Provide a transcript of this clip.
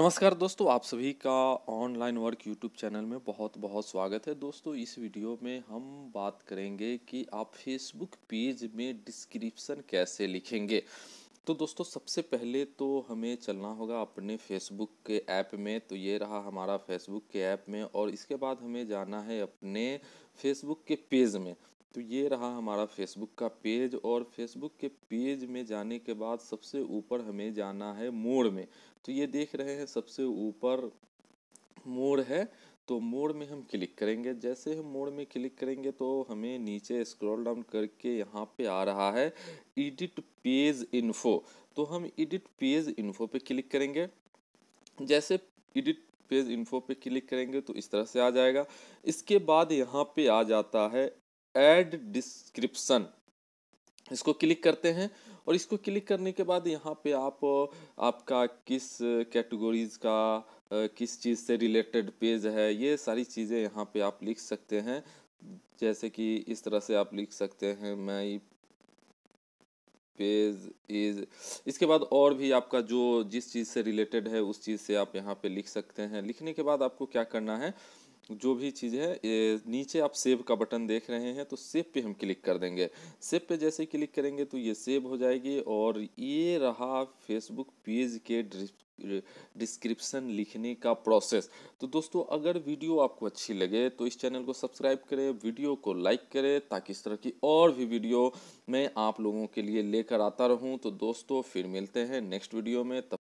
नमस्कार दोस्तों आप सभी का ऑनलाइन वर्क यूट्यूब चैनल में बहुत बहुत स्वागत है दोस्तों इस वीडियो में हम बात करेंगे कि आप फेसबुक पेज में डिस्क्रिप्शन कैसे लिखेंगे तो दोस्तों सबसे पहले तो हमें चलना होगा अपने फेसबुक के ऐप में तो ये रहा हमारा फेसबुक के ऐप में और इसके बाद हमें जाना है अपने फेसबुक के पेज में तो ये रहा हमारा फेसबुक का पेज और फेसबुक के पेज में जाने के बाद सबसे ऊपर हमें जाना है मोड़ में तो ये देख रहे हैं सबसे ऊपर मोड़ है तो मोड़ में हम क्लिक करेंगे जैसे हम मोड़ में क्लिक करेंगे तो हमें नीचे स्क्रॉल डाउन करके यहाँ पे आ रहा है एडिट पेज इन्फो तो हम एडिट पेज इन्फो पे क्लिक करेंगे जैसे एडिट पेज इन्फो पे क्लिक करेंगे तो इस तरह से आ जाएगा इसके बाद यहाँ पे आ जाता है ऐड डिस्क्रिप्सन इसको क्लिक करते हैं और इसको क्लिक करने के बाद यहाँ पे आप आपका किस कैटेगोरीज का किस चीज़ से रिलेटेड पेज है ये सारी चीज़ें यहाँ पे आप लिख सकते हैं जैसे कि इस तरह से आप लिख सकते हैं मैं पेज इज इसके बाद और भी आपका जो जिस चीज़ से रिलेटेड है उस चीज़ से आप यहाँ पे लिख सकते हैं लिखने के बाद आपको क्या करना है जो भी चीज़ है ये नीचे आप सेव का बटन देख रहे हैं तो सेव पे हम क्लिक कर देंगे सेव पे जैसे क्लिक करेंगे तो ये सेव हो जाएगी और ये रहा फेसबुक पेज के डिस्क्रिप्शन लिखने का प्रोसेस तो दोस्तों अगर वीडियो आपको अच्छी लगे तो इस चैनल को सब्सक्राइब करें वीडियो को लाइक करें ताकि इस तरह की और भी वीडियो मैं आप लोगों के लिए लेकर आता रहूँ तो दोस्तों फिर मिलते हैं नेक्स्ट वीडियो में तब